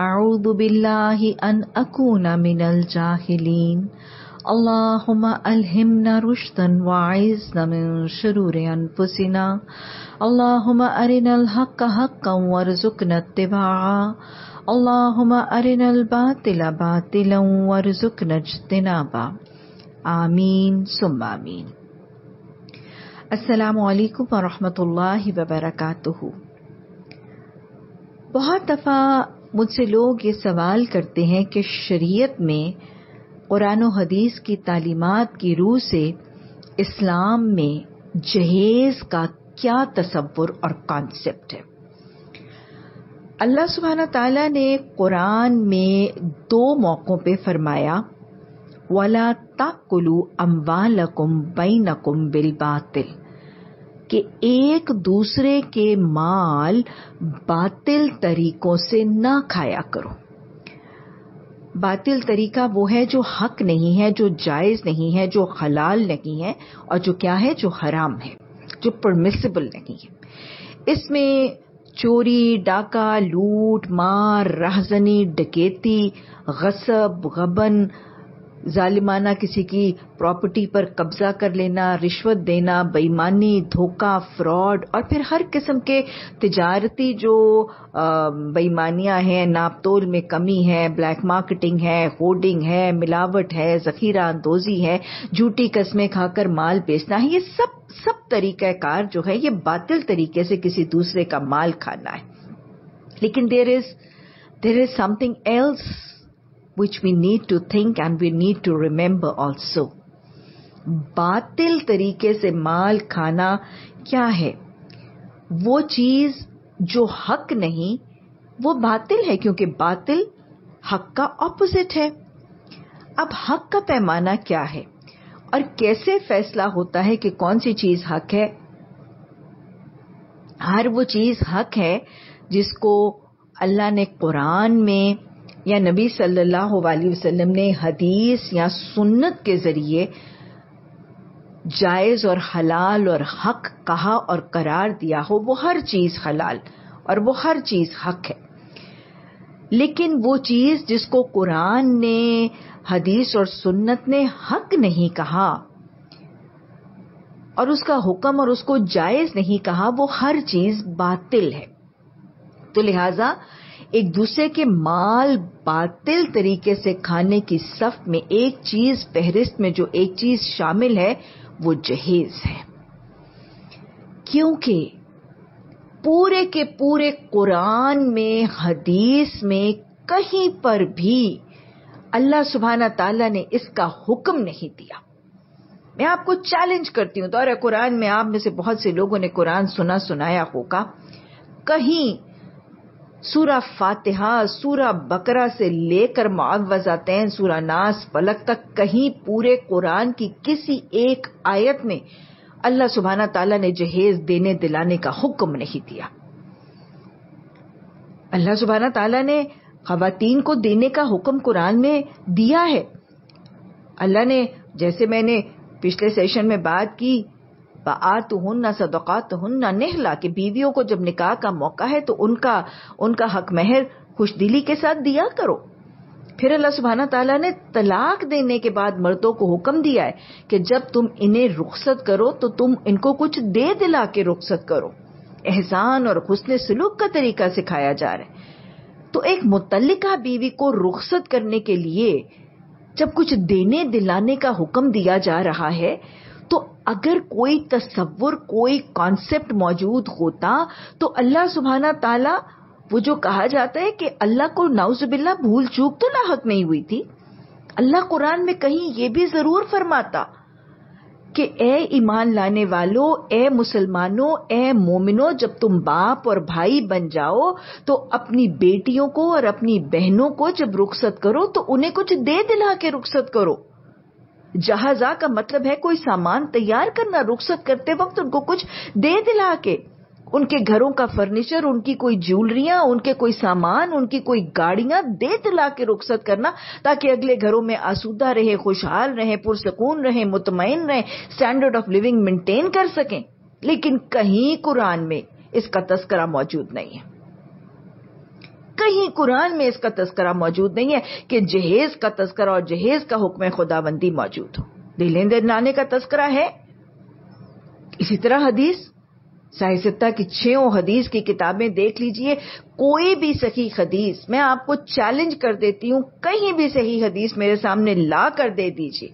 أعوذ بالله أن أكون من الجاهلين اللهم ألهمنا رشدا وعزنا من شرور أنفسنا اللهم أرنا الحق حقا وارزقنا اتباعه اللهم أرنا الباطل باطلا وارزقنا اجتنابه آمين ثم آمين السلام علیکم ورحمۃ اللہ وبرکاتہ بہت دفعہ मुझसे लोग ये सवाल करते हैं कि शरीयत में कुरान हदीस की तालीमत की रूह से इस्लाम में जहेज़ का क्या तस्वुर और कॉन्सेप्ट है अल्लाह सुबहाना ताला ने कुरान में दो मौक़ों पे फरमाया वाला ताकुलु अम्बालकुम बैनकुम बिल बातिल कि एक दूसरे के माल बातिल तरीकों से ना खाया करो बातिल तरीका वो है जो हक नहीं है जो जायज नहीं है जो हलाल नहीं है और जो क्या है जो हराम है जो परमिसेबल नहीं है इसमें चोरी डाका लूट मार राहजनी डकेती गसब गबन जालिमाना किसी की प्रॉपर्टी पर कब्जा कर लेना रिश्वत देना बेईमानी धोखा फ्रॉड और फिर हर किस्म के तजारती जो बेईमानियां हैं नापतोल में कमी है ब्लैक मार्केटिंग है होर्डिंग है मिलावट है जखीरा अंदोजी है झूठी कस्में खाकर माल बेचना है ये सब सब तरीक़ाकार जो है ये बातिल तरीके से किसी दूसरे का माल खाना है लेकिन there is there is something else which we need to think and we need to remember also. बातिल तरीके से माल खाना क्या है वो चीज जो हक नहीं वो बातिल है क्योंकि बातिल हक का ऑपोजिट है अब हक का पैमाना क्या है और कैसे फैसला होता है कि कौन सी चीज हक है हर वो चीज हक है जिसको अल्लाह ने कुरान में या नबी सल्लल्लाहु अलैहि वसल्लम ने हदीस या सुन्नत के ज़रिए जायज़ और हलाल और हक कहा और करार दिया हो वो हर चीज़ हलाल और वो हर चीज़ हक है लेकिन वो चीज़ जिसको कुरान ने हदीस और सुन्नत ने हक नहीं कहा और उसका हुक्म और उसको जायज़ नहीं कहा वो हर चीज़ बातिल है तो लिहाजा एक दूसरे के माल बातिल तरीके से खाने की सफ में एक चीज फहरिस्त में जो एक चीज शामिल है वो जहेज है क्योंकि पूरे के पूरे कुरान में हदीस में कहीं पर भी अल्लाह सुबहाना ताला ने इसका हुक्म नहीं दिया मैं आपको चैलेंज करती हूं दौरा तो कुरान में आप में से बहुत से लोगों ने कुरान सुना सुनाया होगा कहीं सूरा फातिहा सूरा बकरा से लेकर मुआवजातैन सूरा नास पलक तक कहीं पूरे कुरान की किसी एक आयत में अल्लाह सुबहाना तला ने जहेज देने दिलाने का हुक्म नहीं दिया अल्लाह सुबहाना तला ने खातन को देने का हुक्म कुरान में दिया है अल्लाह ने जैसे मैंने पिछले सेशन में बात की बात हन्ना सदक़ात हन्ना नेहला कि बीवियों को जब निकाह का मौका है तो उनका उनका हक महर खुश दिली के साथ दिया करो फिर अल्लाह सुबहाना तला ने तलाक देने के बाद मर्दों को हुक्म दिया है कि जब तुम इन्हें रुखसत करो तो तुम इनको कुछ दे दिला के रुखसत करो एहसान और हुसन सलूक का तरीका सिखाया जा रहा है तो एक मुतल बीवी को रुखसत करने के लिए जब कुछ देने दिलाने का हुक्म दिया जा रहा है अगर कोई तस्वुर कोई कॉन्सेप्ट मौजूद होता तो अल्लाह सुबहाना ताला वो जो कहा जाता है कि अल्लाह को नाउजबिल्ला भूल चूक तो हक नहीं हुई थी अल्लाह कुरान में कहीं ये भी जरूर फरमाता कि ए ईमान लाने वालों ए मुसलमानों ए मोमिनो जब तुम बाप और भाई बन जाओ तो अपनी बेटियों को और अपनी बहनों को जब रुखसत करो तो उन्हें कुछ दे दिला के रुखसत करो जहाजा का मतलब है कोई सामान तैयार करना रुखसत करते वक्त उनको कुछ दे दिला के उनके घरों का फर्नीचर उनकी कोई ज्वेलरिया उनके कोई सामान उनकी कोई गाड़ियां दे दिला के रुखसत करना ताकि अगले घरों में आसूदा रहे खुशहाल रहे पुरसकून रहे मुतमिन रहे स्टैंडर्ड ऑफ लिविंग मेंटेन कर सकें लेकिन कहीं कुरान में इसका तस्करा मौजूद नहीं है कहीं कुरान में इसका तस्करा मौजूद नहीं है कि जहेज का तस्करा और जहेज का हुक्म खुदाबंदी मौजूद हो दिलेंदर नाने का तस्करा है इसी तरह हदीस साहित्ता की छो हदीस की किताबें देख लीजिए कोई भी सही हदीस मैं आपको चैलेंज कर देती हूं कहीं भी सही हदीस मेरे सामने ला कर दे दीजिए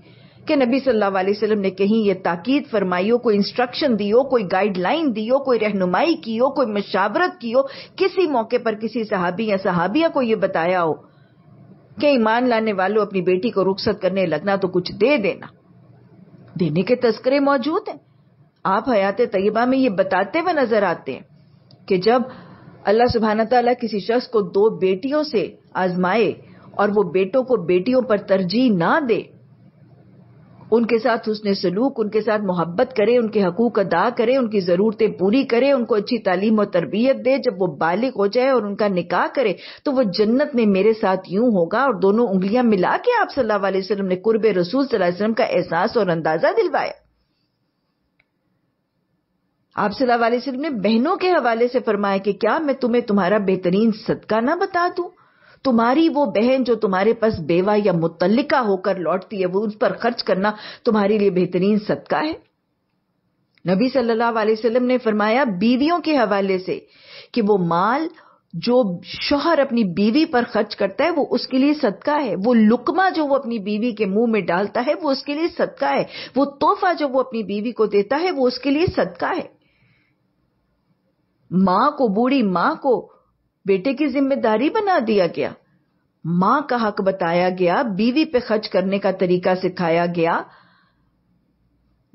कि नबी सल्लल्लाहु अलैहि वसल्लम ने कहीं ये ताकीद फरमाई हो कोई इंस्ट्रक्शन दी हो कोई गाइडलाइन दी हो कोई रहनुमाई की हो कोई मशावरत की हो किसी मौके पर किसी सहाबी या सहाबिया को ये बताया हो कि ईमान लाने वालों अपनी बेटी को रुखसत करने लगना तो कुछ दे देना देने के तस्करे मौजूद हैं आप हयात तयबा में ये बताते हुए नजर आते हैं कि जब अल्लाह सुबहाना तला किसी शख्स को दो बेटियों से आजमाए और वो बेटों को बेटियों पर तरजीह ना दे उनके साथ उसने सलूक उनके साथ मोहब्बत करे उनके हकूक अदा करे उनकी ज़रूरतें पूरी करे उनको अच्छी तालीम और तरबियत दे जब वो बालिग हो जाए और उनका निकाह करे तो वो जन्नत में मेरे साथ यूं होगा और दोनों उंगलियां मिला के आप सल्लल्लाहु अलैहि वसल्लम ने कुर्ब रसूल सल्लल्लाहु अलैहि वसल्लम का एहसास और अंदाजा दिलवाया आप सल्लल्लाहु अलैहि वसल्लम ने बहनों के हवाले से फरमाया कि क्या मैं तुम्हें तुम्हारा बेहतरीन सदका ना बता दूं तुम्हारी वो बहन जो तुम्हारे पास बेवा या मुतलिका होकर लौटती है वो उस पर खर्च करना तुम्हारे लिए बेहतरीन सदका है नबी सल्लल्लाहु अलैहि वसल्लम ने फरमाया बीवियों के हवाले से कि वो माल जो शोहर अपनी बीवी पर खर्च करता है वो उसके लिए सदका है वो लुकमा जो वो अपनी बीवी के मुंह में डालता है वो उसके लिए सदका है वो तोहफा जो वो अपनी बीवी को देता है वो उसके लिए सदका है मां को बूढ़ी मां को बेटे की जिम्मेदारी बना दिया गया मां का हक बताया गया बीवी पे खर्च करने का तरीका सिखाया गया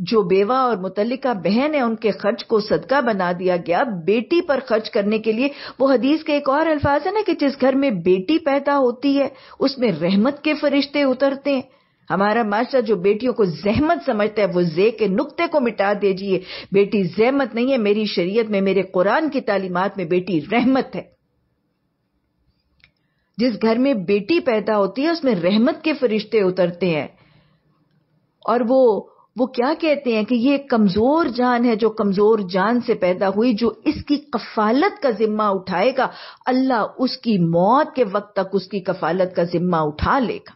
जो बेवा और मुतलिका बहन है उनके खर्च को सदका बना दिया गया बेटी पर खर्च करने के लिए वो हदीस के एक और अल्फाज है ना कि जिस घर में बेटी पैदा होती है उसमें रहमत के फरिश्ते उतरते हैं हमारा माशा जो बेटियों को जहमत समझता है वो जे के नुक्ते को मिटा दीजिए बेटी जहमत नहीं है मेरी शरीयत में मेरे कुरान की तालीमत में बेटी रहमत है जिस घर में बेटी पैदा होती है उसमें रहमत के फरिश्ते उतरते हैं और वो वो क्या कहते हैं कि ये कमजोर जान है जो कमजोर जान से पैदा हुई जो इसकी कफालत का जिम्मा उठाएगा अल्लाह उसकी मौत के वक्त तक उसकी कफालत का जिम्मा उठा लेगा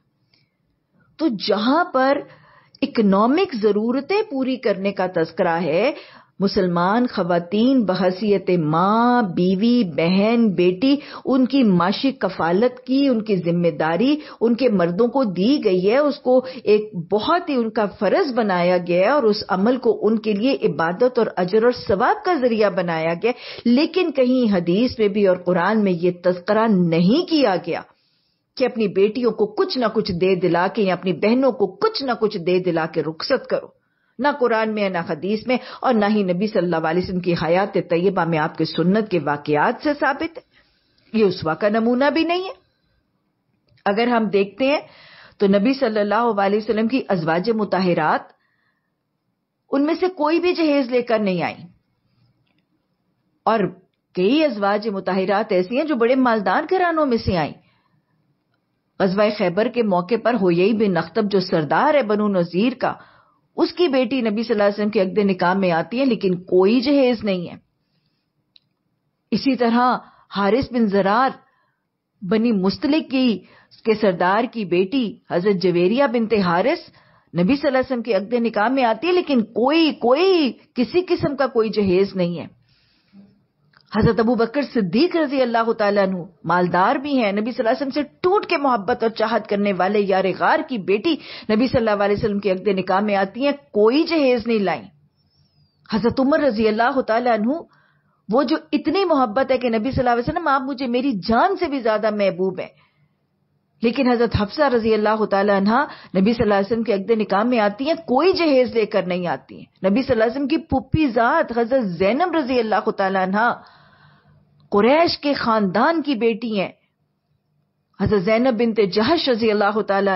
तो जहां पर इकोनॉमिक जरूरतें पूरी करने का तस्करा है मुसलमान खवतान बहसीत माँ बीवी बहन बेटी उनकी माशी कफालत की उनकी जिम्मेदारी उनके मर्दों को दी गई है उसको एक बहुत ही उनका फर्ज बनाया गया है और उस अमल को उनके लिए इबादत और अजर और सवाब का जरिया बनाया गया लेकिन कहीं हदीस में भी और कुरान में ये तस्करा नहीं किया गया कि अपनी बेटियों को कुछ ना कुछ दे दिला के या अपनी बहनों को कुछ ना कुछ दे दिला के रुखसत करो न कुरान में है ना हदीस में और ना ही नबी सल्लल्लाहु अलैहि वसल्लम की हयात तय्यबा में आपके सुन्नत के वाकयात से साबित है ये उसवा का नमूना भी नहीं है अगर हम देखते हैं तो नबी सल्लल्लाहु अलैहि वसल्लम की अजवाज मुताहिरात उनमें से कोई भी जहेज लेकर नहीं आई और कई अजवाज मुताहिरात ऐसी हैं जो बड़े मालदार घरानों में से आई गजवा खैबर के मौके पर यही बिन अख्तब जो सरदार है बनु नजीर का उसकी बेटी नबी सल्लल्लाहु अलैहि वसल्लम के अगद निकाह में आती है लेकिन कोई जहेज नहीं है इसी तरह हारिस बिन जरार बनी मुस्तलिक की के सरदार की बेटी हजरत जवेरिया बिनते हारिस नबी सल्लल्लाहु अलैहि वसल्लम के अगले निकाह में आती है लेकिन कोई कोई किसी किस्म का कोई जहेज नहीं है हजरत अबू बकर सिद्दीक रजी अल्लाह तु मालदार भी हैं नबी वसल्लम से टूट के मोहब्बत और चाहत करने वाले यार गार की बेटी नबी सल्लल्लाहु अलैहि वसल्लम के अकद निकाह में आती हैं कोई जहेज नहीं लाई हजरत उमर रजी अल्लाह तु वो जो इतनी मोहब्बत है कि नबी सल्लल्लाहु अलैहि वसल्लम आप मुझे मेरी जान से भी ज्यादा महबूब हैं लेकिन हजरत हफ्सा रजी अल्लाह तहा नबी वसल्लम के अकद निकाह में आती हैं कोई जहेज लेकर नहीं आती हैं नबी वसल्लम की पुप्पी जात हजरत जैनब रजी अल्लाह तहा कुरैश के खानदान की बेटी हैं हजरत जैनब बिन जहश रजी अल्लाह तला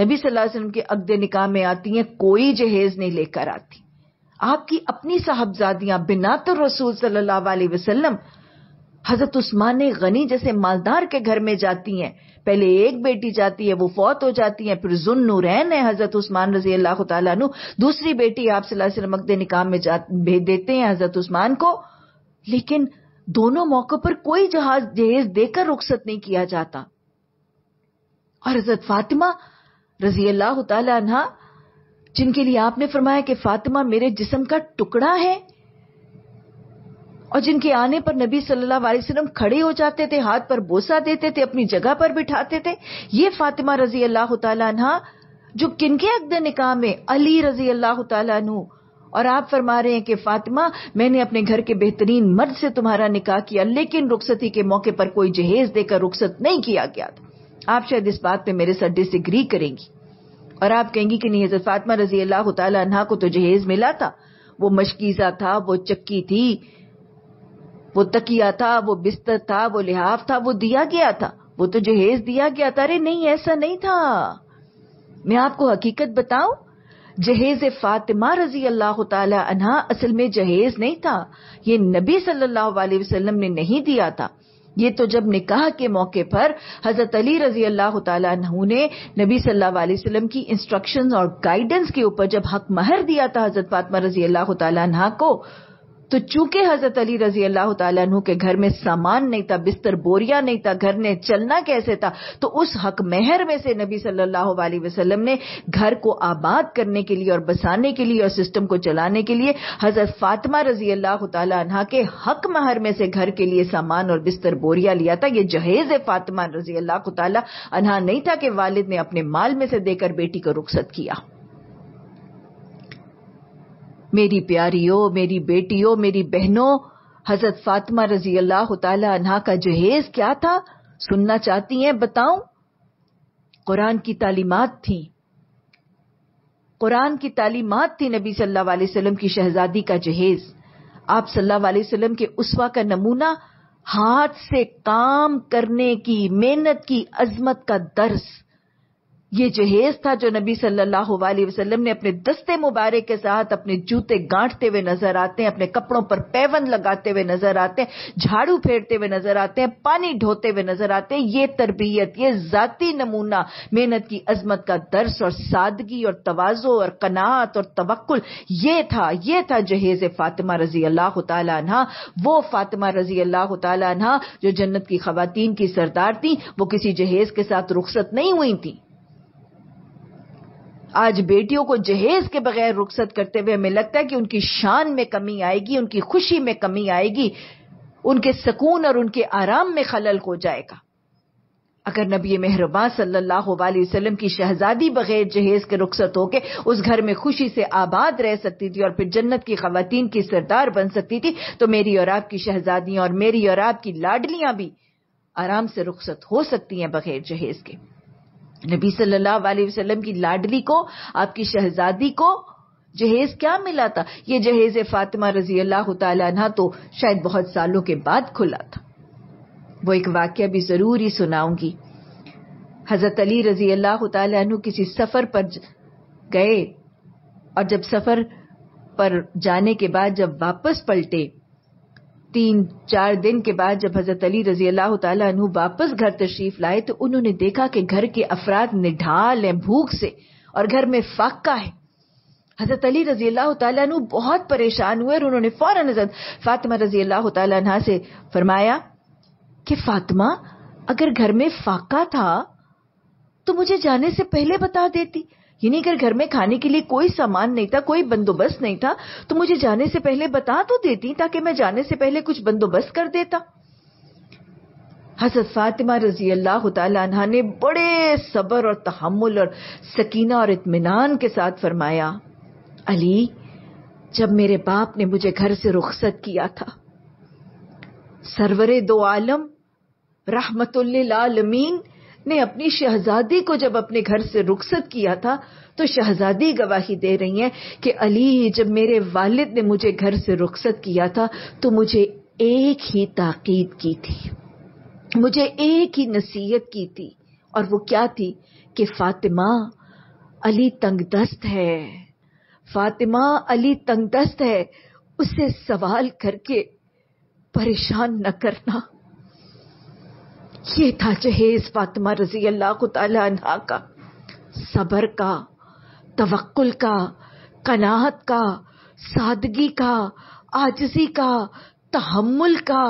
नबी वसल्लम के अकद निकाह में आती हैं कोई जहेज नहीं लेकर आती आपकी अपनी साहबजादियां बिना तो रसूल सल्लल्लाहु अलैहि हजरत उस्मान गनी जैसे मालदार के घर में जाती हैं पहले एक बेटी जाती है वो फौत हो जाती है फिर जुन नूरैन है हजरत उस्मान रजी अल्लाह तु दूसरी बेटी आप सल्लम अकद निकाह में भेज देते हैं हजरत उस्मान को लेकिन दोनों मौकों पर कोई जहाज जहेज देकर रुखसत नहीं किया जाता और हजरत फातिमा रजी अल्लाह तला जिनके लिए आपने फरमाया कि फातिमा मेरे जिसम का टुकड़ा है और जिनके आने पर नबी सल्लल्लाहु अलैहि वसल्लम खड़े हो जाते थे हाथ पर बोसा देते थे अपनी जगह पर बिठाते थे ये फातिमा रजी अल्लाह तला जो किनके अकद निकाह में अली रजी अल्लाह तु और आप फरमा रहे हैं कि फातिमा मैंने अपने घर के बेहतरीन मर्द से तुम्हारा निकाह किया लेकिन रुखसती के मौके पर कोई जहेज देकर रुखसत नहीं किया गया था आप शायद इस बात पे मेरे साथ डिसग्री करेंगी और आप कहेंगी कि नहीं हजरत फातिमा रजी अल्लाह तह को तो जहेज मिला था वो मशकीजा था वो चक्की थी वो तकिया था वो बिस्तर था वो लिहाफ था वो दिया गया था वो तो जहेज दिया गया था अरे नहीं ऐसा नहीं था मैं आपको हकीकत बताऊं जहेज फातिमा रजी अल्लाह तहा असल में जहेज नहीं था ये नबी सल्लल्लाहु अलैहि वसल्लम ने नहीं दिया था ये तो जब निकाह के मौके पर हजरत अली रजी अल्लाह तहु ने नबी सल्लल्लाहु अलैहि वसल्लम की इंस्ट्रक्शंस और गाइडेंस के ऊपर जब हक महर दिया था हजरत फातिमा रजी अल्लाह तहा को तो चूंकि हजरत अली रजी अल्लाह तु के घर में सामान नहीं था बिस्तर बोरिया नहीं था घर ने चलना कैसे था तो उस हक मेहर में से नबी सल्लल्लाहु अलैहि वसल्लम ने घर को आबाद करने के लिए और बसाने के लिए और सिस्टम को चलाने के लिए हजरत फातिमा रजी अल्लाह तहा के हक महर में से घर के लिए सामान और बिस्तर बोरिया लिया था ये जहेज फातिमा रजी अल्लाह तहा नहीं था कि वालिद ने अपने माल में से देकर बेटी को रुखसत किया मेरी प्यारियों मेरी बेटियों मेरी बहनों हजरत फातिमा रजी अल्लाह तहा का जहेज क्या था सुनना चाहती हैं बताऊं कुरान की तालीमत थी कुरान की तालीमत थी नबी सल्लल्लाहु अलैहि वसल्लम की शहजादी का जहेज आप सल्लल्लाहु अलैहि वसल्लम के उसवा का नमूना हाथ से काम करने की मेहनत की अजमत का दर्श ये जहेज था जो नबी सल्लल्लाहु अलैहि वसल्लम ने अपने दस्ते मुबारक के साथ अपने जूते गांठते हुए नजर आते हैं अपने कपड़ों पर पैवन लगाते हुए नजर आते हैं झाड़ू फेरते हुए नजर आते हैं पानी ढोते हुए नजर आते हैं ये तरबियत ये जाति नमूना मेहनत की अजमत का दर्श और सादगी और तोज़ो और कनात और तवक्ल ये था ये था जहेज फातिमा रजी अल्लाह तला वो फातिमा रजी अल्लाह तला जो जन्नत की खातन की सरदार थी वो किसी जहेज के साथ रुख्सत नहीं हुई थी आज बेटियों को जहेज के बगैर रुखसत करते हुए हमें लगता है कि उनकी शान में कमी आएगी उनकी खुशी में कमी आएगी उनके सकून और उनके आराम में खलल हो जाएगा अगर नबी मेहरबान सल्लल्लाहु अलैहि वसल्लम की शहजादी बगैर जहेज के रुखसत होके उस घर में खुशी से आबाद रह सकती थी और फिर जन्नत की खातन की सरदार बन सकती थी तो मेरी और आपकी शहजादियां और मेरी और आपकी लाडलियां भी आराम से रुखसत हो सकती हैं बगैर जहेज के नबी सल्लल्लाहु अलैहि वसल्लम की लाडली को आपकी शहजादी को जहेज क्या मिला था ये जहेज फातिमा रजी अल्लाह तला तो शायद बहुत सालों के बाद खुला था वो एक वाक्य भी जरूर ही सुनाऊंगी हजरत अली रजी अल्लाह तु किसी सफर पर गए और जब सफर पर जाने के बाद जब वापस पलटे तीन चार दिन के बाद जब हजरत अली रजी अल्लाह तु वापस घर तशरीफ लाए तो उन्होंने देखा कि घर के अफराद निढाल हैं भूख से और घर में फाका है हजरत अली रजी अल्लाह तु बहुत परेशान हुए और उन्होंने फौरन हजरत फातिमा रजी अल्लाह तह से फरमाया कि फातिमा अगर घर में फाका था तो मुझे जाने से पहले बता देती यानी अगर घर में खाने के लिए कोई सामान नहीं था कोई बंदोबस्त नहीं था तो मुझे जाने से पहले बता तो देती ताकि मैं जाने से पहले कुछ बंदोबस्त कर देता हजरत फातिमा रजी अल्लाह तहा ने बड़े सब्र और तहमुल और सकीना और इतमान के साथ फरमाया अली जब मेरे बाप ने मुझे घर से रुखसत किया था सरवरे दो आलम रहमतुल्लामीन ने अपनी शहजादी को जब अपने घर से रुखसत किया था तो शहजादी गवाही दे रही है कि अली जब मेरे वालिद ने मुझे घर से रुखसत किया था तो मुझे एक ही ताकीद की थी मुझे एक ही नसीहत की थी और वो क्या थी कि फातिमा अली तंगदस्त है फातिमा अली तंगदस्त है उसे सवाल करके परेशान न करना ये था जहेज फातिमा रजी अल्लाह तला का सबर का तवक्ल का कनाहत का सादगी का आजजी का तहमुल का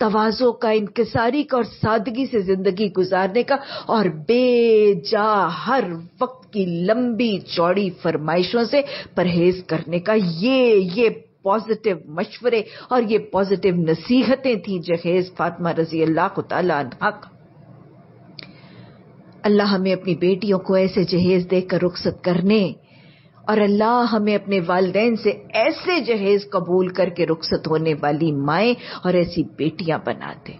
तोज़ो का इनकसारी का और सादगी से जिंदगी गुजारने का और बेजा हर वक्त की लंबी चौड़ी फरमाइशों से परहेज करने का ये ये पॉजिटिव मशवरे और ये पॉजिटिव नसीहतें थी जहेज फातमा रजी अल्लाह तक अल्लाह हमें अपनी बेटियों को ऐसे जहेज देकर रुखसत करने और अल्लाह हमें अपने वालदे से ऐसे जहेज कबूल करके रुखसत होने वाली माए और ऐसी बेटियां बना दे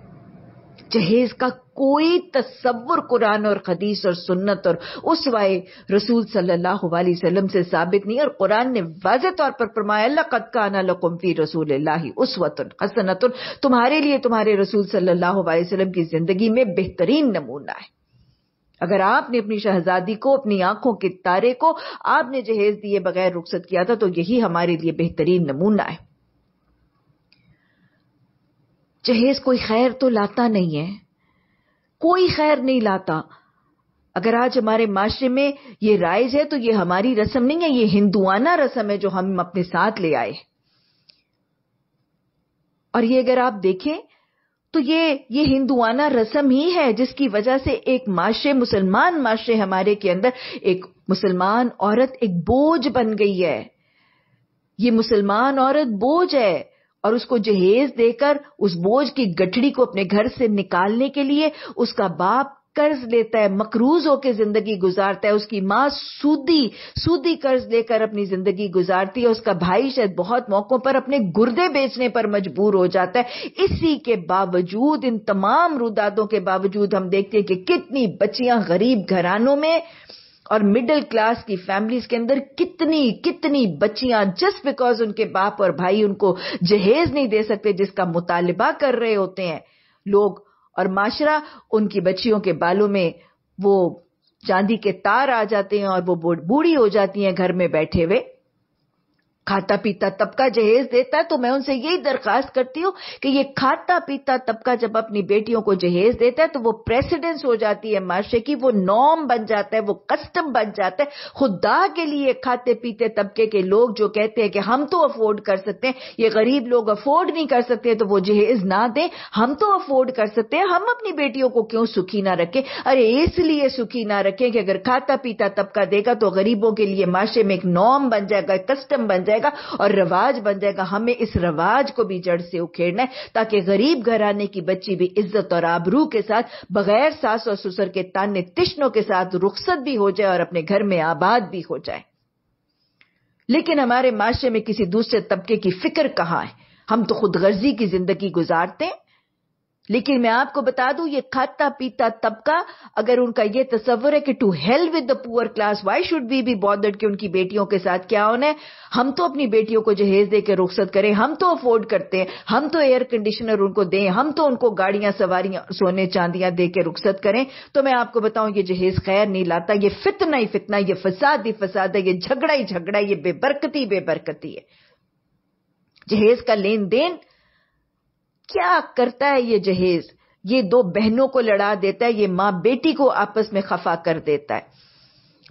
जहेज का कोई तस्वुर कुरान और खदीस और सुन्नत और उस वाय रसूल सल्लल्लाहु अलैहि वसल्लम से साबित नहीं और कुरान ने वाज तौर पर फरमाया कद का ना रसूल उस हसनत तुम्हारे लिए तुम्हारे रसूल सल्लल्लाहु अलैहि वसल्लम की जिंदगी में बेहतरीन नमूना है अगर आपने अपनी शहजादी को अपनी आंखों के तारे को आपने जहेज दिए बगैर रुखसत किया था तो यही हमारे लिए बेहतरीन नमूना है जहेज कोई खैर तो लाता नहीं है कोई खैर नहीं लाता अगर आज हमारे माशरे में ये राइज है तो ये हमारी रस्म नहीं है ये हिंदुआना रस्म है जो हम अपने साथ ले आए और ये अगर आप देखें तो ये ये हिंदुआना रस्म ही है जिसकी वजह से एक माशरे मुसलमान माशरे हमारे के अंदर एक मुसलमान औरत एक बोझ बन गई है ये मुसलमान औरत बोझ है और उसको जहेज देकर उस बोझ की गठड़ी को अपने घर से निकालने के लिए उसका बाप कर्ज लेता है मकरूज होकर जिंदगी गुजारता है उसकी माँ सूदी सूदी कर्ज लेकर अपनी जिंदगी गुजारती है उसका भाई शायद बहुत मौकों पर अपने गुर्दे बेचने पर मजबूर हो जाता है इसी के बावजूद इन तमाम रुदादों के बावजूद हम देखते हैं कि कितनी बच्चियां गरीब घरानों में और मिडिल क्लास की फैमिलीज के अंदर कितनी कितनी बच्चियां जस्ट बिकॉज उनके बाप और भाई उनको जहेज नहीं दे सकते जिसका मुतालबा कर रहे होते हैं लोग और माशरा उनकी बच्चियों के बालों में वो चांदी के तार आ जाते हैं और वो बूढ़ी हो जाती हैं घर में बैठे हुए खाता पीता तबका जहेज देता है तो मैं उनसे यही दरखास्त करती हूँ कि ये खाता पीता तबका जब अपनी बेटियों को जहेज देता है तो वो प्रेसिडेंस हो जाती है माशरे की वो नॉम बन जाता है वो कस्टम बन जाता है खुदा के लिए खाते पीते तबके के लोग जो कहते हैं कि हम तो अफोर्ड कर सकते हैं ये गरीब लोग अफोर्ड नहीं कर सकते तो वो जहेज ना दें हम तो अफोर्ड कर सकते हैं हम अपनी बेटियों को क्यों सुखी ना रखें अरे इसलिए सुखी ना रखें कि अगर खाता पीता तबका देगा तो गरीबों के लिए माशरे में एक नॉम बन जाएगा कस्टम बन जाएगा जाएगा और रवाज बन जाएगा हमें इस रवाज को भी जड़ से उखेड़ना है ताकि गरीब घराने की बच्ची भी इज्जत और आबरू के साथ बगैर सास और ससुर के ताने तिश्नों के साथ रुखसत भी हो जाए और अपने घर में आबाद भी हो जाए लेकिन हमारे माशरे में किसी दूसरे तबके की फिक्र कहां है हम तो खुदगर्जी की जिंदगी गुजारते हैं लेकिन मैं आपको बता दूं ये खाता पीता तबका अगर उनका ये तस्वर है कि to hell with the poor class why should be be bothered कि उनकी बेटियों के साथ क्या होना है हम तो अपनी बेटियों को जहेज दे के रुख्सत करें हम तो अफोर्ड करते हैं हम तो एयर कंडीशनर उनको दें हम तो उनको गाड़ियां सवारियां सोने चांदियां दे के रुख्सत करें तो मैं आपको बताऊं ये जहेज खैर नहीं लाता ये फितना ही फितना ये फसाद ही फसाद है ये झगड़ा ही झगड़ा ये बेबरकती बेबरकती है जहेज का लेन देन क्या करता है ये जहेज ये दो बहनों को लड़ा देता है ये माँ बेटी को आपस में खफा कर देता है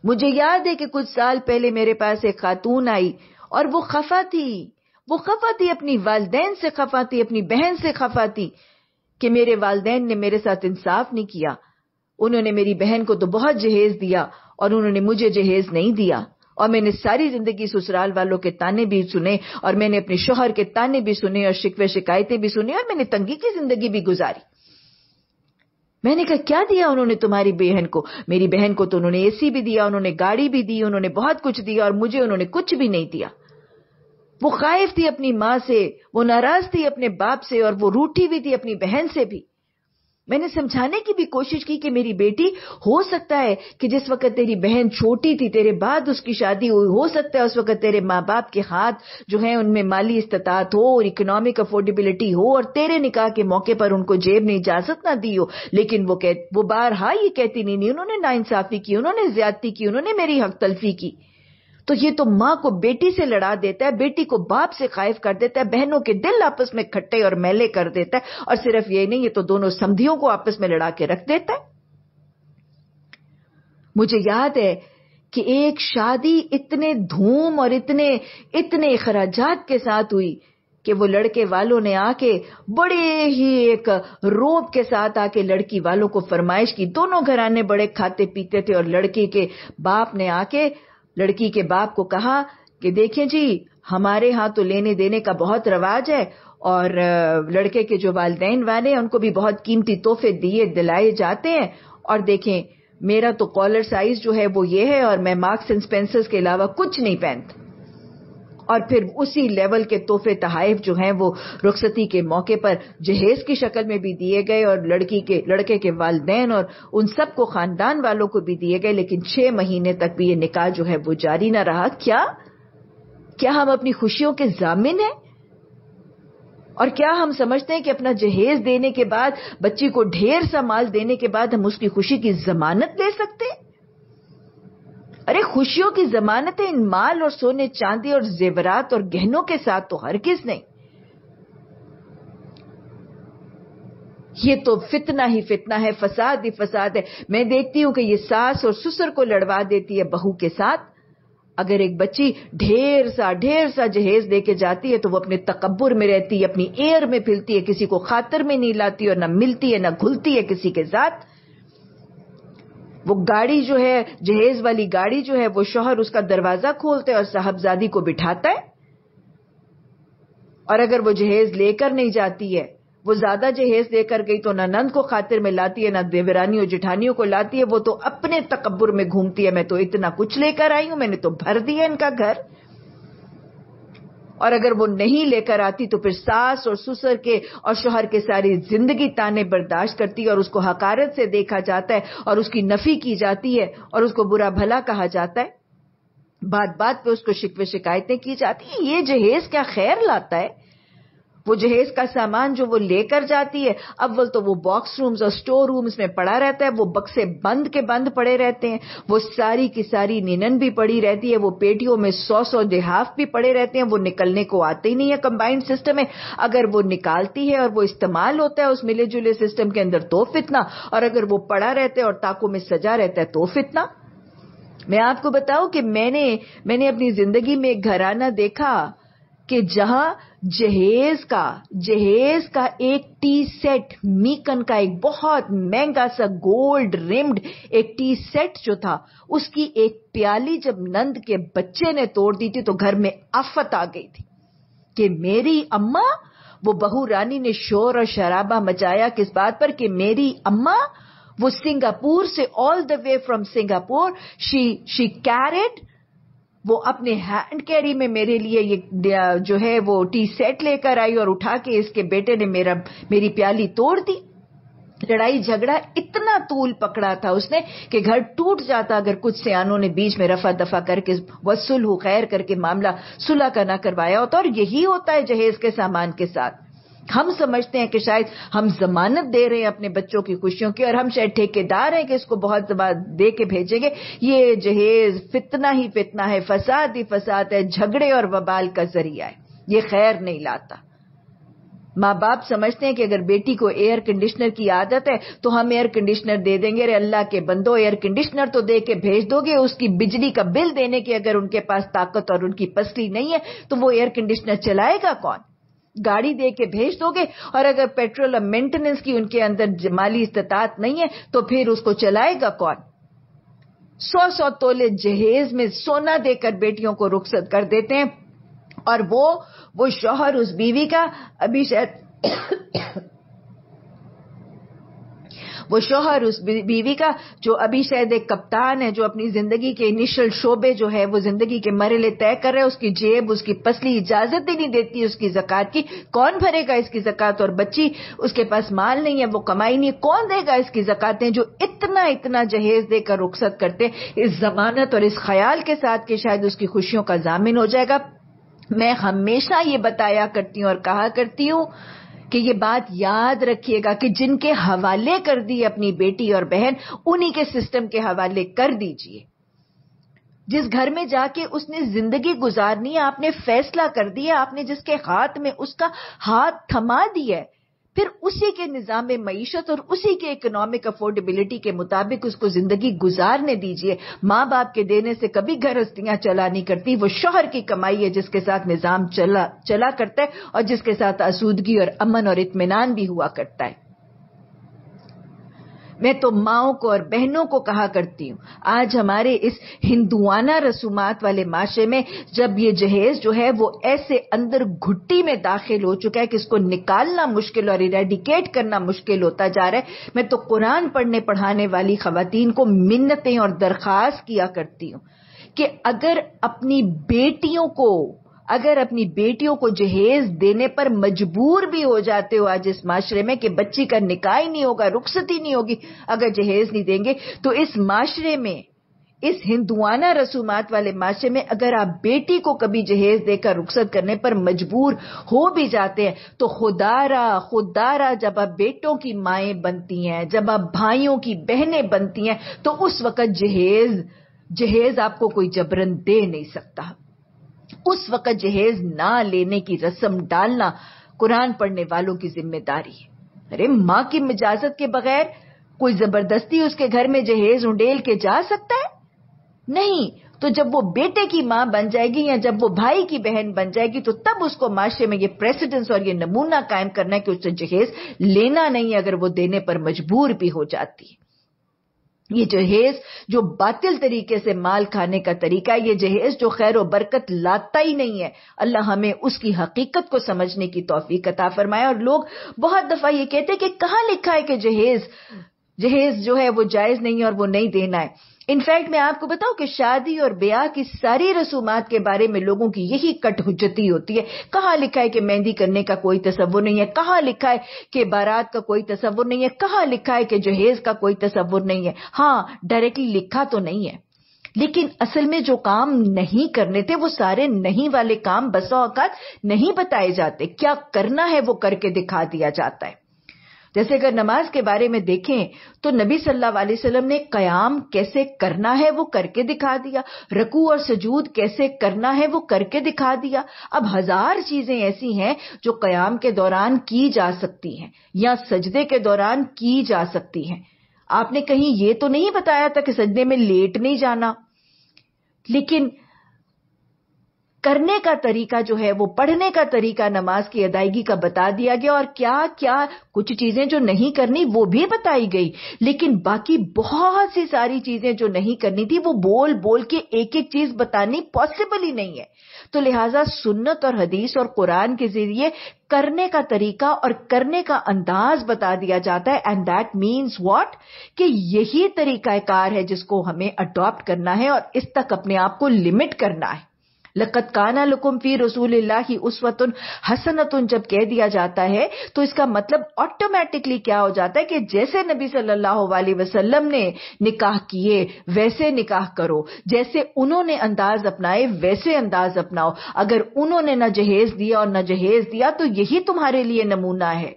मुझे याद है कि कुछ साल पहले मेरे पास एक खातून आई और वो खफा थी वो खफा थी अपनी वालदेन से खफा थी अपनी बहन से खफा थी कि मेरे वालदेन ने मेरे साथ इंसाफ नहीं किया उन्होंने मेरी बहन को तो बहुत जहेज दिया और उन्होंने मुझे जहेज नहीं दिया और मैंने सारी जिंदगी ससुराल वालों के ताने भी सुने और मैंने अपने शोहर के ताने भी सुने और शिकवे शिकायतें भी सुनी और मैंने तंगी की जिंदगी भी गुजारी मैंने कहा क्या दिया उन्होंने तुम्हारी बहन को मेरी बहन को तो उन्होंने एसी भी दिया उन्होंने गाड़ी भी दी उन्होंने बहुत कुछ दिया और मुझे उन्होंने कुछ भी नहीं दिया वो खाइफ थी अपनी मां से वो नाराज थी अपने बाप से और वो रूठी हुई थी अपनी बहन से भी मैंने समझाने की भी कोशिश की कि मेरी बेटी हो सकता है कि जिस वक्त तेरी बहन छोटी थी तेरे बाद उसकी शादी हुई हो सकता है उस वक्त तेरे माँ बाप के हाथ जो है उनमें माली इस्तात हो और इकोनॉमिक अफोर्डेबिलिटी हो और तेरे निकाह के मौके पर उनको जेब ने इजाजत ना दी हो लेकिन वो कह वो बार हाँ ये कहती नहीं, नहीं उन्होंने ना इंसाफी की उन्होंने ज्यादती की उन्होंने मेरी हक तलफी की तो ये तो माँ को बेटी से लड़ा देता है बेटी को बाप से खाइफ कर देता है बहनों के दिल आपस में खट्टे और मैले कर देता है और सिर्फ ये नहीं ये तो दोनों समधियों को आपस में लड़ा के रख देता है मुझे याद है कि एक शादी इतने धूम और इतने इतने अखराजात के साथ हुई कि वो लड़के वालों ने आके बड़े ही एक रोब के साथ आके लड़की वालों को फरमाइश की दोनों घराने बड़े खाते पीते थे और लड़की के बाप ने आके लड़की के बाप को कहा कि देखें जी हमारे यहाँ तो लेने देने का बहुत रवाज है और लड़के के जो वालदेन वाले उनको भी बहुत कीमती तोहफे दिए दिलाए जाते हैं और देखें मेरा तो कॉलर साइज जो है वो ये है और मैं मार्क्स एंड स्पेंसर्स के अलावा कुछ नहीं पहनता और फिर उसी लेवल के तोहफे तहाइफ जो हैं वो रुखसती के मौके पर जहेज की शक्ल में भी दिए गए और लड़की के लड़के के वालदेन और उन सबको खानदान वालों को भी दिए गए लेकिन छह महीने तक भी ये निकाह जो है वो जारी ना रहा क्या क्या हम अपनी खुशियों के जामिन हैं और क्या हम समझते हैं कि अपना जहेज देने के बाद बच्ची को ढेर सा माल देने के बाद हम उसकी खुशी की जमानत ले सकते हैं अरे खुशियों की जमानतें इन माल और सोने चांदी और जेवरात और गहनों के साथ तो हर किस नहीं ये तो फितना ही फितना है फसाद ही फसाद है मैं देखती हूं कि ये सास और ससुर को लड़वा देती है बहू के साथ अगर एक बच्ची ढेर सा ढेर सा जहेज देके जाती है तो वो अपने तकबर में रहती है अपनी एयर में फिरती है किसी को खातर में नहीं लाती और ना मिलती है ना घुलती है किसी के साथ वो गाड़ी जो है जहेज वाली गाड़ी जो है वो शोहर उसका दरवाजा खोलते और साहबजादी को बिठाता है और अगर वो जहेज लेकर नहीं जाती है वो ज्यादा जहेज लेकर गई तो ना नंद को खातिर में लाती है ना देवरानियों जिठानियों को लाती है वो तो अपने तकबर में घूमती है मैं तो इतना कुछ लेकर आई हूं मैंने तो भर दिया इनका घर और अगर वो नहीं लेकर आती तो फिर सास और सुसर के और शोहर के सारी जिंदगी ताने बर्दाश्त करती और उसको हकारत से देखा जाता है और उसकी नफी की जाती है और उसको बुरा भला कहा जाता है बात बात पे उसको शिकवे शिकायतें की जाती है ये जहेज क्या खैर लाता है वो जहेज का सामान जो वो लेकर जाती है अव्वल तो वो बॉक्स रूम्स और स्टोर रूम्स में पड़ा रहता है वो बक्से बंद के बंद पड़े रहते हैं वो सारी की सारी निनन भी पड़ी रहती है वो पेटियों में सौ सौ देहाफ भी पड़े रहते हैं वो निकलने को आते ही नहीं है कंबाइंड सिस्टम है अगर वो निकालती है और वो इस्तेमाल होता है उस मिले जुले सिस्टम के अंदर तो फितना और अगर वो पड़ा रहता है और ताकों में सजा रहता है तो फितना मैं आपको बताऊं कि मैंने मैंने अपनी जिंदगी में एक घराना देखा कि जहां जहेज का जहेज का एक टी सेट मीकन का एक बहुत महंगा सा गोल्ड रिम्ड एक टी सेट जो था उसकी एक प्याली जब नंद के बच्चे ने तोड़ दी थी तो घर में आफत आ गई थी कि मेरी अम्मा वो बहू रानी ने शोर और शराबा मचाया किस बात पर कि मेरी अम्मा वो सिंगापुर से all the way from Singapore she she carried वो अपने हैंड कैरी में मेरे लिए ये जो है वो टी सेट लेकर आई और उठा के इसके बेटे ने मेरा मेरी प्याली तोड़ दी लड़ाई झगड़ा इतना तूल पकड़ा था उसने कि घर टूट जाता अगर कुछ सियानों ने बीच में रफा दफा करके वसुल खैर करके मामला सुलह का ना करवाया होता और यही होता है जहेज के सामान के साथ हम समझते हैं कि शायद हम जमानत दे रहे हैं अपने बच्चों की खुशियों की और हम शायद ठेकेदार हैं कि इसको बहुत दे के भेजेंगे ये जहेज फितना ही फितना है फसाद ही फसाद है झगड़े और वबाल का जरिया है ये खैर नहीं लाता माँ बाप समझते हैं कि अगर बेटी को एयर कंडीशनर की आदत है तो हम एयर कंडीशनर दे देंगे अरे अल्लाह के बंदो एयर कंडीशनर तो दे के भेज दोगे उसकी बिजली का बिल देने की अगर उनके पास ताकत और उनकी पसली नहीं है तो वो एयर कंडीशनर चलाएगा कौन गाड़ी दे के भेज दोगे और अगर पेट्रोल और मेंटेनेंस की उनके अंदर माली इस्तात नहीं है तो फिर उसको चलाएगा कौन सौ सौ तोले जहेज में सोना देकर बेटियों को रुखसत कर देते हैं और वो वो शोहर उस बीवी का अभी शायद वो शोहर उस बीवी का जो अभी शायद एक कप्तान है जो अपनी जिंदगी के इनिशियल शोबे जो है वो जिंदगी के मरले तय कर रहे है उसकी जेब उसकी पसली इजाजत ही नहीं देती उसकी जक़ात की कौन भरेगा इसकी जक़ात और बच्ची उसके पास माल नहीं है वो कमाई नहीं कौन देगा इसकी जक़ातें जो इतना इतना जहेज देकर रुख्सत करते इस जमानत और इस ख्याल के साथ कि शायद उसकी खुशियों का जामिन हो जाएगा मैं हमेशा ये बताया करती हूँ और कहा करती हूँ कि ये बात याद रखिएगा कि जिनके हवाले कर दी अपनी बेटी और बहन उन्हीं के सिस्टम के हवाले कर दीजिए जिस घर में जाके उसने जिंदगी गुजारनी है आपने फैसला कर दिया आपने जिसके हाथ में उसका हाथ थमा दिया है फिर उसी के निज़ाम मीशत और उसी के इकोनॉमिक अफोर्डेबिलिटी के मुताबिक उसको जिंदगी गुजारने दीजिए माँ बाप के देने से कभी घर हस्तियां चला नहीं करती वो शोहर की कमाई है जिसके साथ निज़ाम चला चला करता है और जिसके साथ आसूदगी और अमन और इतमान भी हुआ करता है मैं तो माओ को और बहनों को कहा करती हूँ आज हमारे इस हिंदुआना रसूमात वाले माशे में जब ये जहेज जो है वो ऐसे अंदर घुट्टी में दाखिल हो चुका है कि इसको निकालना मुश्किल और इरेडिकेट करना मुश्किल होता जा रहा है मैं तो कुरान पढ़ने पढ़ाने वाली खातन को मिन्नतें और दरख्वास्त किया करती हूँ कि अगर अपनी बेटियों को अगर अपनी बेटियों को जहेज देने पर मजबूर भी हो जाते हो आज इस माशरे में कि बच्ची का निकाह ही नहीं होगा रुखसती नहीं होगी अगर जहेज नहीं देंगे तो इस माशरे में इस हिंदुआना रसूमात वाले माशरे में अगर आप बेटी को कभी जहेज देकर रुखसत करने पर मजबूर हो भी जाते हैं तो खुदारा खुदारा जब आप बेटों की माएं बनती हैं जब आप भाइयों की बहनें बनती हैं तो उस वक्त जहेज जहेज आपको कोई जबरन दे नहीं सकता उस वक़्त जहेज ना लेने की रस्म डालना कुरान पढ़ने वालों की जिम्मेदारी है अरे माँ की मिजाजत के बगैर कोई जबरदस्ती उसके घर में जहेज उंडेल के जा सकता है नहीं तो जब वो बेटे की माँ बन जाएगी या जब वो भाई की बहन बन जाएगी तो तब उसको माशरे में ये प्रेसिडेंस और ये नमूना कायम करना है कि उससे जहेज लेना नहीं अगर वो देने पर मजबूर भी हो जाती है ये जहेज जो बातिल तरीके से माल खाने का तरीका है ये जहेज जो खैर व बरकत लाता ही नहीं है अल्लाह हमें उसकी हकीकत को समझने की तोफीक अता फरमाए और लोग बहुत दफा ये कहते हैं कि कहाँ लिखा है कि जहेज जहेज जो है वो जायज नहीं है और वो नहीं देना है इनफैक्ट मैं आपको बताऊं कि शादी और ब्याह की सारी रसूमात के बारे में लोगों की यही कटहुजती होती है कहाँ लिखा है कि मेहंदी करने का कोई तस्वुर नहीं है कहाँ लिखा है कि बारात का कोई तस्वुर नहीं है कहाँ लिखा है कि जहेज का कोई तस्वुर नहीं है हाँ डायरेक्टली लिखा तो नहीं है लेकिन असल में जो काम नहीं करने थे वो सारे नहीं वाले काम बसा औकात नहीं बताए जाते क्या करना है वो करके दिखा दिया जाता है जैसे अगर नमाज के बारे में देखें तो नबी सल्लल्लाहु अलैहि वसल्लम ने कयाम कैसे करना है वो करके दिखा दिया रकू और सजूद कैसे करना है वो करके दिखा दिया अब हजार चीजें ऐसी हैं जो कयाम के दौरान की जा सकती हैं या सजदे के दौरान की जा सकती हैं आपने कहीं ये तो नहीं बताया था कि सजदे में लेट नहीं जाना लेकिन करने का तरीका जो है वो पढ़ने का तरीका नमाज की अदायगी का बता दिया गया और क्या क्या कुछ चीजें जो नहीं करनी वो भी बताई गई लेकिन बाकी बहुत सी सारी चीजें जो नहीं करनी थी वो बोल बोल के एक एक चीज बतानी पॉसिबल ही नहीं है तो लिहाजा सुन्नत और हदीस और कुरान के जरिए करने का तरीका और करने का अंदाज बता दिया जाता है एंड दैट मीन्स वॉट कि यही तरीकाकार है जिसको हमें अडॉप्ट करना है और इस तक अपने आप को लिमिट करना है लकत काना लकुम फी रसूल उसवतुन हसनतुन जब कह दिया जाता है तो इसका मतलब ऑटोमेटिकली क्या हो जाता है कि जैसे नबी सल्लल्लाहु अलैहि वसल्लम ने निकाह किए वैसे निकाह करो जैसे उन्होंने अंदाज अपनाए वैसे अंदाज अपनाओ अगर उन्होंने न जहेज दिया और न जहेज दिया तो यही तुम्हारे लिए नमूना है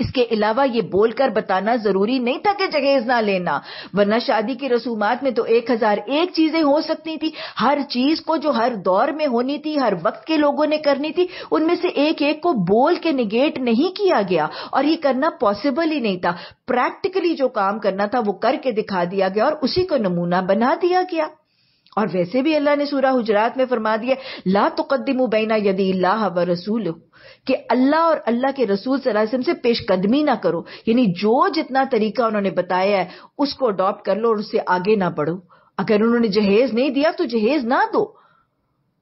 इसके अलावा ये बोलकर बताना जरूरी नहीं था कि जहेज ना लेना वरना शादी की रसूमात में तो एक हजार एक चीजें हो सकती थी हर चीज को जो हर दौर में होनी थी हर वक्त के लोगों ने करनी थी उनमें से एक एक को बोल के निगेट नहीं किया गया और ये करना पॉसिबल ही नहीं था प्रैक्टिकली जो काम करना था वो करके दिखा दिया गया और उसी को नमूना बना दिया गया और वैसे भी अल्लाह ने सूरह हुजरात में फरमा दिया ला तुकदम बैना यदि अल्लाह व रसूल कि अल्लाह और अल्लाह के रसूल सलासम से पेशकदमी ना करो यानी जो जितना तरीका उन्होंने बताया है उसको अडॉप्ट कर लो और उससे आगे ना बढ़ो अगर उन्होंने जहेज नहीं दिया तो जहेज ना दो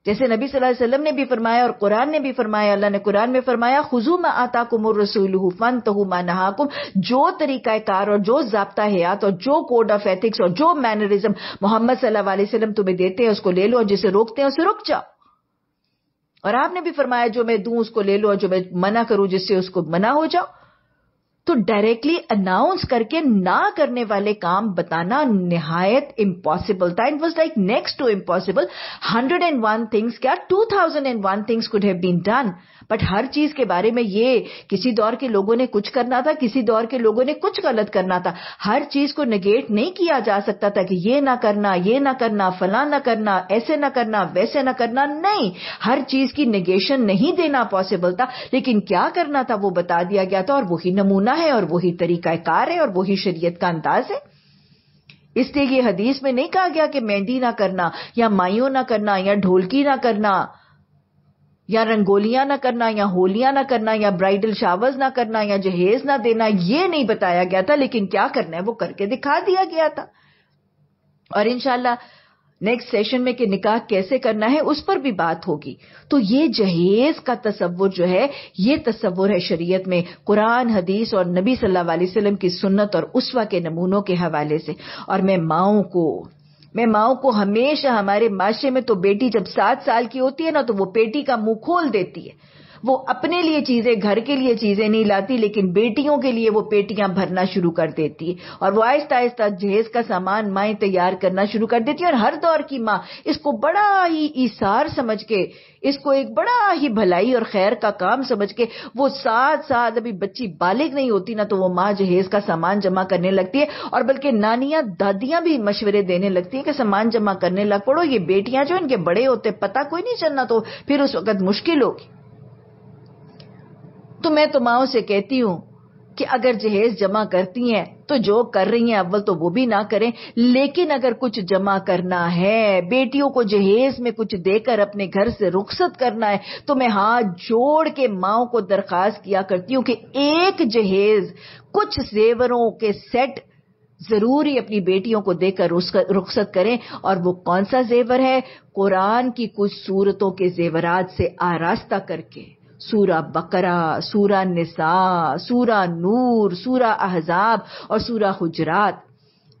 जैसे नबी सल्लल्लाहु अलैहि वसल्लम ने भी फरमाया और कुरान ने भी फरमाया अल्लाह ने कुरान में फरमाया खुजू मा आता कुमर रसूल फन तो नहाकुम जो तरीका कार और जो जबता हयात और जो कोड ऑफ एथिक्स और जो मैनरिज्म मोहम्मद सल्लल्लाहु अलैहि वसल्लम तुम्हें देते हैं उसको ले लो और जिसे रोकते हैं उसे रुक जाओ और आपने भी फरमाया जो मैं दूं उसको ले लो और जो मैं मना करूं जिससे उसको मना हो जाओ तो डायरेक्टली अनाउंस करके ना करने वाले काम बताना निहायत इम्पॉसिबल था it was like next to impossible hundred and one things क्या two thousand and one things could have been done but हर चीज के बारे में ये किसी दौर के लोगों ने कुछ करना था किसी दौर के लोगों ने कुछ गलत करना था हर चीज को निगेट नहीं किया जा सकता था कि ये ना करना ये ना करना फला ना करना ऐसे ना करना वैसे ना करना नहीं हर चीज की निगेशन नहीं देना पॉसिबल था लेकिन क्या करना था वो बता दिया गया था और वही नमूना है और वही तरीकाकार है और वही शरीयत का अंदाज है इसलिए ये हदीस में नहीं कहा गया कि मेहंदी ना करना या माइयों ना करना या ढोलकी ना करना या रंगोलियां ना करना या होलियां ना करना या ब्राइडल शावर्स ना करना या जहेज ना देना ये नहीं बताया गया था लेकिन क्या करना है वो करके दिखा दिया गया था और इनशाला नेक्स्ट सेशन में कि निकाह कैसे करना है उस पर भी बात होगी तो ये जहेज का तस्वुर जो है ये तस्वुर है शरीयत में कुरान हदीस और नबी सल्लल्लाहु अलैहि वसल्लम की सुन्नत और उसवा के नमूनों के हवाले से और मैं माओ को मैं माओ को हमेशा हमारे माशे में तो बेटी जब सात साल की होती है ना तो वो पेटी का मुंह खोल देती है वो अपने लिए चीजें घर के लिए चीजें नहीं लाती लेकिन बेटियों के लिए वो पेटियां भरना शुरू कर देती है और वो आहिस्ता आहिस्ता जहेज का सामान माए तैयार करना शुरू कर देती है और हर दौर की माँ इसको बड़ा ही ईसार समझ के इसको एक बड़ा ही भलाई और खैर का काम समझ के वो साथ साथ अभी बच्ची बालिग नहीं होती ना तो वो माँ जहेज का सामान जमा करने लगती है और बल्कि नानियां दादियां भी मशवरे देने लगती हैं कि सामान जमा करने लग पड़ो ये बेटियां जो इनके बड़े होते पता कोई नहीं चलना तो फिर उस वक्त मुश्किल होगी तो मैं तो माओ से कहती हूँ कि अगर जहेज जमा करती हैं तो जो कर रही हैं अव्वल तो वो भी ना करें लेकिन अगर कुछ जमा करना है बेटियों को जहेज में कुछ देकर अपने घर से रुखसत करना है तो मैं हाथ जोड़ के माओ को दरखास्त किया करती हूँ कि एक जहेज कुछ जेवरों के सेट जरूरी अपनी बेटियों को देकर रुखसत करें और वो कौन सा जेवर है कुरान की कुछ सूरतों के जेवरात से आरास्ता करके सूरा बकरा सूरा निसा सूरा नूर सूरा अहजाब और सूरा हुजरात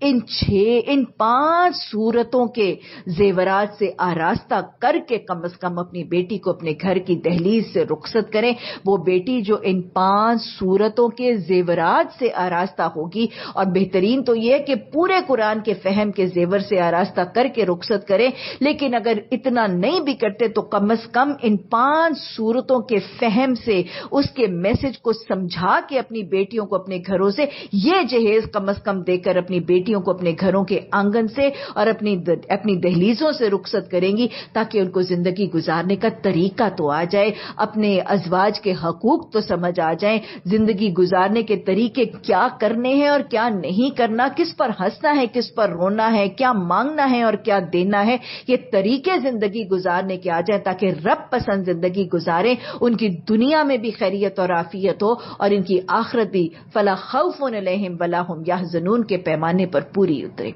इन छह इन पांच सूरतों के जेवरात से आरास्ता करके कम से कम अपनी बेटी को अपने घर की दहलीज से रुखसत करें वो बेटी जो इन पांच सूरतों के जेवरात से आरास्ता होगी और बेहतरीन तो यह कि पूरे कुरान के फहम के जेवर से आरास्ता करके रुखसत करें लेकिन अगर इतना नहीं भी करते तो कम अज कम इन पांच सूरतों के फहम से उसके मैसेज को समझा के अपनी बेटियों को अपने घरों से ये जहेज कम अज कम देकर अपनी बेटी बेटियों को अपने घरों के आंगन से और अपनी अपनी दहलीजों से रुखसत करेंगी ताकि उनको जिंदगी गुजारने का तरीका तो आ जाए अपने अजवाज के हकूक तो समझ आ जाए जिंदगी गुजारने के तरीके क्या करने हैं और क्या नहीं करना किस पर हंसना है किस पर रोना है क्या मांगना है और क्या देना है ये तरीके जिंदगी गुजारने के आ जाए ताकि रब पसंद जिंदगी गुजारें उनकी दुनिया में भी खैरियत और आफियत हो और इनकी आखरत भी फला खौफ लहम वला हम या जुनून के पैमाने पर पर पूरी उतरे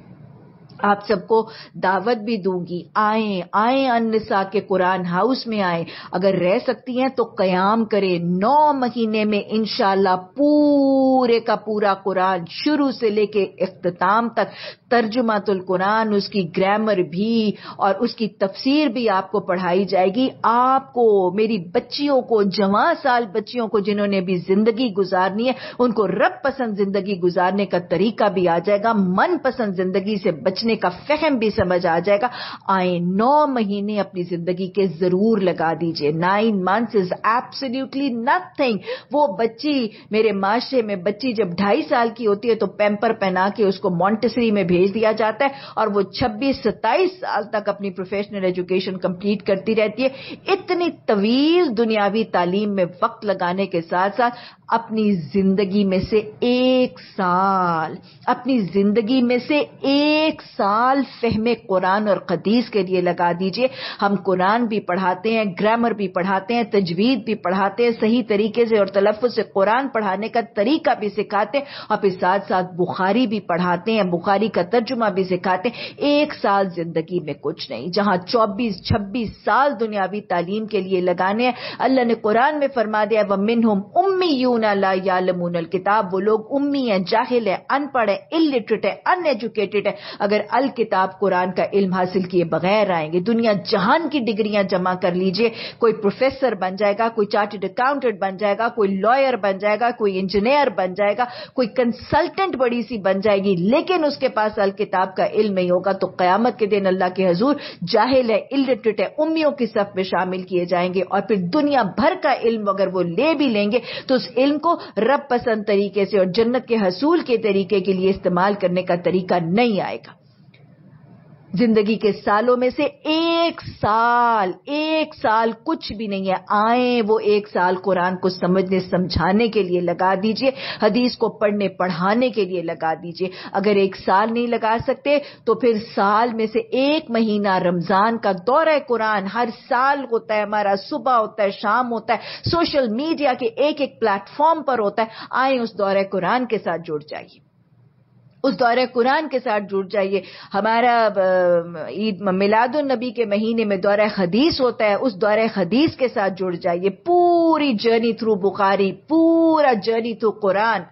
आप सबको दावत भी दूंगी आए आए अन्नसा के कुरान हाउस में आए अगर रह सकती हैं तो कयाम करें नौ महीने में इनशाला पूरे का पूरा कुरान शुरू से लेके अख्ताम तक तर्जुमातुल कुरान उसकी ग्रामर भी और उसकी तफसीर भी आपको पढ़ाई जाएगी आपको मेरी बच्चियों को जवा साल बच्चियों को जिन्होंने भी जिंदगी गुजारनी है उनको रब पसंद जिंदगी गुजारने का तरीका भी आ जाएगा मन पसंद जिंदगी से बचने का फहम भी समझ आ जाएगा आए नौ महीने अपनी जिंदगी के जरूर लगा दीजिए nine months is absolutely nothing वो बच्ची मेरे माशरे में बच्ची जब ढाई साल की होती है तो पेम्पर पहना के उसको मॉन्टेसरी में भी भेज दिया जाता है और वो 26 सत्ताईस साल तक अपनी प्रोफेशनल एजुकेशन कंप्लीट करती रहती है इतनी तवील दुनियावी तालीम में वक्त लगाने के साथ साथ अपनी जिंदगी में से एक साल अपनी जिंदगी में से एक साल फहमे कुरान और कदीस के लिए लगा दीजिए हम कुरान भी पढ़ाते हैं ग्रामर भी पढ़ाते हैं तजवीद भी पढ़ाते हैं सही तरीके से और तलफ़ से कुरान पढ़ाने का तरीका भी सिखाते हैं और फिर साथ साथ बुखारी भी पढ़ाते हैं बुखारी का तर्जुमा भी सिखाते हैं एक साल जिंदगी में कुछ नहीं जहां चौबीस छब्बीस साल दुनियावी तालीम के लिए लगाने हैं अल्लाह ने कुरान में फरमा दिया वह हम उम्मी यून यालमून किताब वो लोग उम्मी है जाहिल है अनपढ़ है इलिटरेट है अनएजुकेटेड है अगर अल किताब कुरान का इल्म हासिल किए बगैर आएंगे दुनिया जहान की डिग्रियां जमा कर लीजिए कोई प्रोफेसर बन जाएगा कोई चार्टेड अकाउंटेंट बन जाएगा कोई लॉयर बन जाएगा कोई इंजीनियर बन जाएगा कोई कंसल्टेंट बड़ी सी बन जाएगी लेकिन उसके पास पास अल किताब का इल्म नहीं होगा तो क्यामत के दिन अल्लाह के हजूर जाहिल है इलिटरेट है उम्मियों की सफ में शामिल किए जाएंगे और फिर दुनिया भर का इल्म अगर वो ले भी लेंगे तो उस इल्म को रब पसंद तरीके से और जन्नत के हसूल के तरीके के लिए इस्तेमाल करने का तरीका नहीं आएगा जिंदगी के सालों में से एक साल एक साल कुछ भी नहीं है आए वो एक साल कुरान को समझने समझाने के लिए लगा दीजिए हदीस को पढ़ने पढ़ाने के लिए लगा दीजिए अगर एक साल नहीं लगा सकते तो फिर साल में से एक महीना रमजान का दौरा कुरान हर साल होता है हमारा सुबह होता है शाम होता है सोशल मीडिया के एक एक प्लेटफॉर्म पर होता है आए उस दौरे कुरान के साथ जुड़ जाइए उस दौरे कुरान के साथ जुड़ जाइए हमारा ईद मिलादुलनबी के महीने में दौरा हदीस होता है उस दौरे हदीस के साथ जुड़ जाइए पूरी जर्नी थ्रू बुखारी पूरा जर्नी थ्रू कुरान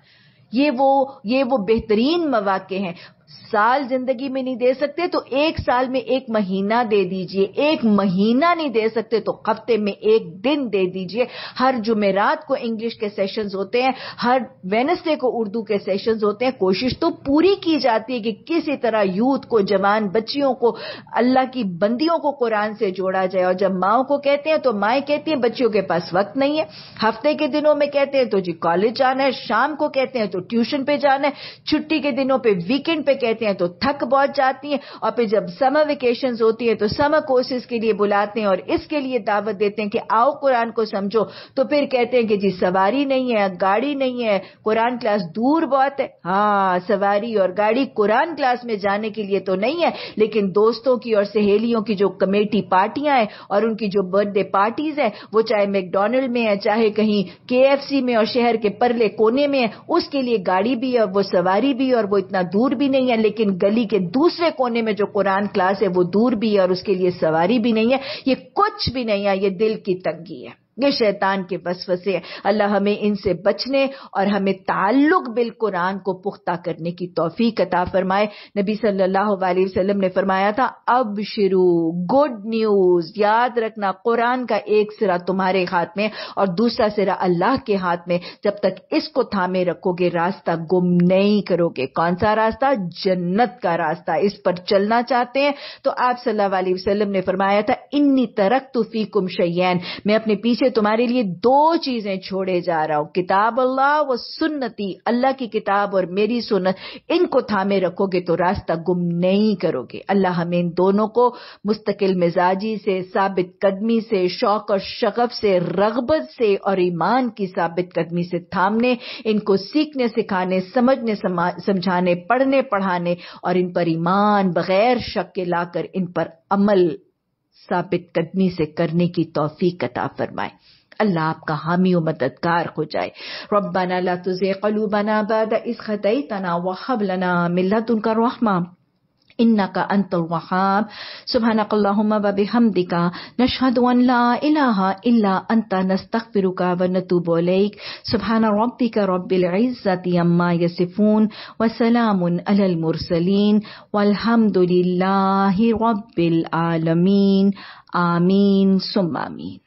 ये वो ये वो बेहतरीन मौाक़े हैं साल जिंदगी में नहीं दे सकते तो एक साल में एक महीना दे दीजिए एक महीना नहीं दे सकते तो हफ्ते में एक दिन दे दीजिए हर जुमेरात को इंग्लिश के सेशंस होते हैं हर वेनसडे को उर्दू के सेशंस होते हैं कोशिश तो पूरी की जाती है कि किसी तरह यूथ को जवान बच्चियों को अल्लाह की बंदियों को कुरान से जोड़ा जाए और जब माओ को कहते हैं तो माए कहती हैं बच्चियों के पास वक्त नहीं है हफ्ते के दिनों में कहते हैं तो जी कॉलेज जाना है शाम को कहते हैं तो ट्यूशन पे जाना है छुट्टी के दिनों पे वीकेंड पे कहते हैं लेते हैं तो थक बहुत जाती हैं और फिर जब समर वेकेशन होती है तो समर कोर्सेज के लिए बुलाते हैं और इसके लिए दावत देते हैं कि आओ कुरान को समझो तो फिर कहते हैं कि जी सवारी नहीं है गाड़ी नहीं है कुरान क्लास दूर बहुत है हाँ सवारी और गाड़ी कुरान क्लास में जाने के लिए तो नहीं है लेकिन दोस्तों की और सहेलियों की जो कमेटी पार्टियां हैं और उनकी जो बर्थडे पार्टीज है वो चाहे मैकडोनल्ड में है चाहे कहीं के में और शहर के परले कोने में है उसके लिए गाड़ी भी है वो सवारी भी और वो इतना दूर भी नहीं है लेकिन गली के दूसरे कोने में जो कुरान क्लास है वो दूर भी है और उसके लिए सवारी भी नहीं है ये कुछ भी नहीं है ये दिल की तंगी है ये शैतान के वसवसे अल्लाह हमें इनसे बचने और हमें ताल्लुक बिल कुरान को पुख्ता करने की तौफीक अता फरमाए नबी सल्लल्लाहु अलैहि वसल्लम ने फरमाया था अब शुरू गुड न्यूज़ याद रखना कुरान का एक सिरा तुम्हारे हाथ में और दूसरा सिरा अल्लाह के हाथ में जब तक इसको थामे रखोगे रास्ता गुम नहीं करोगे कौन सा रास्ता जन्नत का रास्ता इस पर चलना चाहते हैं तो आप सल्लल्लाहु अलैहि वसल्लम ने फरमाया था इन्नी तरक फीकुम शैन मैं अपने पीछे से तुम्हारे लिए दो चीजें छोड़े जा रहा हूं किताब अल्लाह व सुन्नति अल्लाह की किताब और मेरी सुन्नत इनको थामे रखोगे तो रास्ता गुम नहीं करोगे अल्लाह हमें इन दोनों को मुस्तकिल मिजाजी से साबित कदमी से शौक और शगफ से रगबत से और ईमान की साबित कदमी से थामने इनको सीखने सिखाने समझने समझाने पढ़ने पढ़ाने और इन पर ईमान बगैर शक के लाकर इन पर अमल साबित कदमी से करने की तोफीक कता फरमाए अल्लाह आपका हामी व मददगार हो जाए रबाना ला तुज़िग कलूबना बाद इस खदैतना व हब लना मिन लदुनका रहमा إنك أنت الوهاب سبحانك اللهم وبحمدك نشهد أن لا إله إلا أنت نستغفرك ونتوب إليك سبحان ربك رب العزة عما يصفون وسلام على المرسلين والحمد لله رب العالمين آمين ثم آمين